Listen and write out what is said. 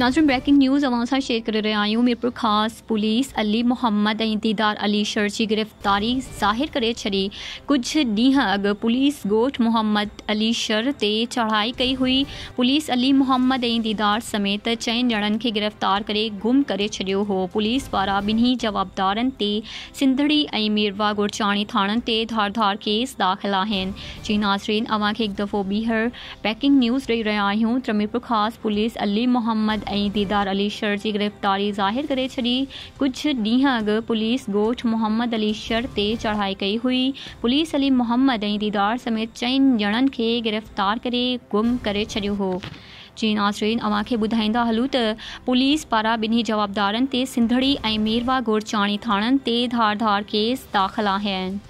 नाजरन breaking news अवां सां share कर रहिया आहियूं मीरपुर खास पुलिस अली मोहम्मद ए दीदार अली शर की गिरफ़्तारी ज़ाहिर करे छी कुछ ॾींहं अग पुलिस गोठ मोहम्मद अली शर ते चढ़ाई कई हुई पुलिस अली मोहम्मद ए दीदार समेत चयन जणन के गिरफ़्तार करे गुम करे छो हो पुलिस पारा बिन्हीं जवाबदार सिंधड़ी ए मीरवा गुरचाणी से धार धारधार केस दाख़िल जी नाज़रीन अवे एक दफ़ो बीहर ब्रेकिंग न्यूज़ ॾेई रहा आहियूं त्रमीरपुर मीरपुर पुलिस अली मोहम्मद ऐं दीदार अली शर की गिरफ़्तारी ज़ाहिर कर छी कुछ ढीह अग पुलिस ॻोठ मोहम्मद अली शर ते चढ़ाई कई हुई पुलिस अली मोहम्मद ऐं दीदार समेत चइनि जणन के गिरफ़्तार कर गुम करे छो हो जी नासरीन अव्हां खे ॿुधाईंदा त पुलिस पारा बिन्हीं जवाबदारनि सिंधड़ी ए मीरवा गोड़चाणी थाणनि धारधार केस दाख़िल आहिनि